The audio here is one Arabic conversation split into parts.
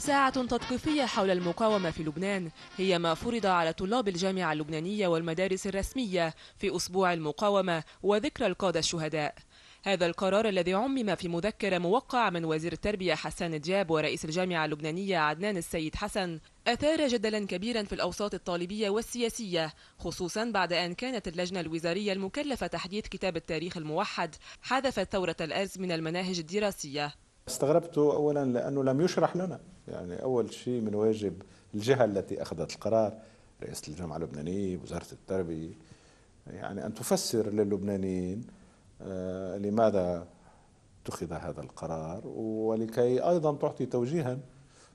ساعة تثقيفية حول المقاومة في لبنان هي ما فرض على طلاب الجامعة اللبنانية والمدارس الرسمية في أسبوع المقاومة وذكرى القادة الشهداء هذا القرار الذي عمم في مذكرة موقعة من وزير التربية حسان دياب ورئيس الجامعة اللبنانية عدنان السيد حسن أثار جدلا كبيرا في الأوساط الطالبية والسياسية خصوصا بعد أن كانت اللجنة الوزارية المكلفة تحديث كتاب التاريخ الموحد حذفت ثورة الأرز من المناهج الدراسية استغربت أولا لأنه لم يشرح لنا يعني أول شيء من واجب الجهة التي أخذت القرار رئاسة الجامعة اللبنانية وزارة التربية يعني أن تفسر للبنانيين آه، لماذا اتخذ هذا القرار ولكي أيضا تعطي توجيها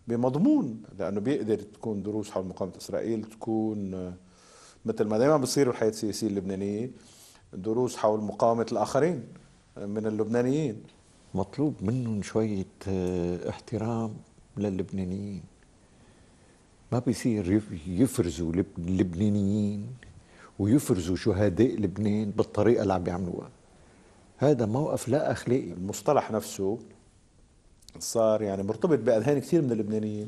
بمضمون لأنه بيقدر تكون دروس حول مقاومة إسرائيل تكون آه، مثل ما دائما بصير بالحياة السياسية اللبنانية دروس حول مقاومة الآخرين آه، من اللبنانيين مطلوب منهم شوية آه، احترام للبنانيين ما بيصير يفرزوا اللبنانيين ويفرزوا شهداء لبنان بالطريقة اللي عم بيعملوها هذا موقف لا أخلاقي المصطلح نفسه صار يعني مرتبط بأذهان كثير من اللبنانيين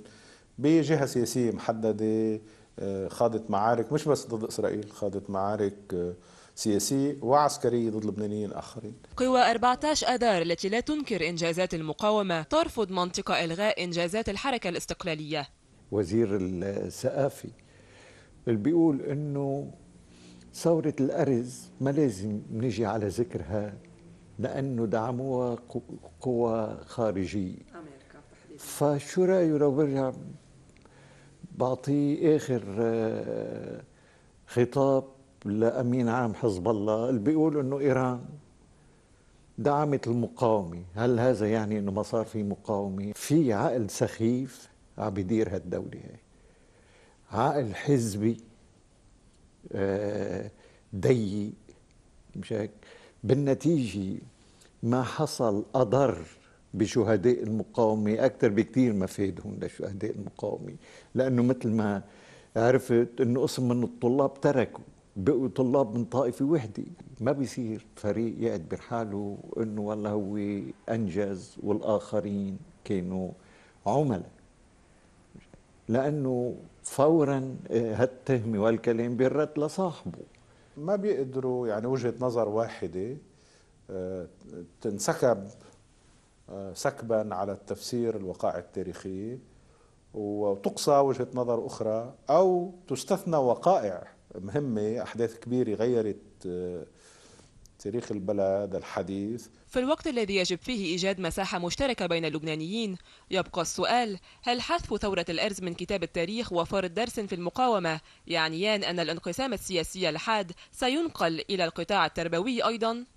بجهة سياسية محددة آه، خاضت معارك مش بس ضد إسرائيل خاضت معارك آه، سياسية وعسكرية ضد لبنانيين آخرين قوى 14 اذار التي لا تنكر إنجازات المقاومة ترفض منطقة إلغاء إنجازات الحركة الاستقلالية وزير الثقافي اللي بيقول إنه ثورة الأرز ما لازم نجي على ذكرها لأنه دعموها قوى خارجية أمريكا فشو رأيه لو برجع بعطيه اخر آه، خطاب لامين عام حزب الله اللي بيقول انه ايران دعمت المقاومه، هل هذا يعني انه ما صار في مقاومه؟ في عقل سخيف عم بيدير هالدوله هي. عقل حزبي آه، ضيق مش هيك؟ بالنتيجه ما حصل اضر بشهداء المقاومة أكثر بكثير ما فادهم لشهداء المقاومة لأنه مثل ما عرفت أنه قسم من الطلاب تركوا بقوا طلاب من طائفة وحدة ما بيصير فريق يقعد حاله أنه والله هو أنجز والآخرين كانوا عملاء لأنه فورا آه، هالتهمة والكلام بيرد لصاحبه ما بيقدروا يعني وجهة نظر واحدة آه، تنسكب سكبا على التفسير الوقائع التاريخية وتقصى وجهة نظر أخرى أو تستثنى وقائع مهمة أحداث كبيرة غيرت آه، تاريخ البلد الحديث في الوقت الذي يجب فيه إيجاد مساحة مشتركة بين اللبنانيين يبقى السؤال هل حذف ثورة الأرز من كتاب التاريخ وفرض درس في المقاومة يعنيان أن الانقسام السياسي الحاد سينقل إلى القطاع التربوي أيضاً؟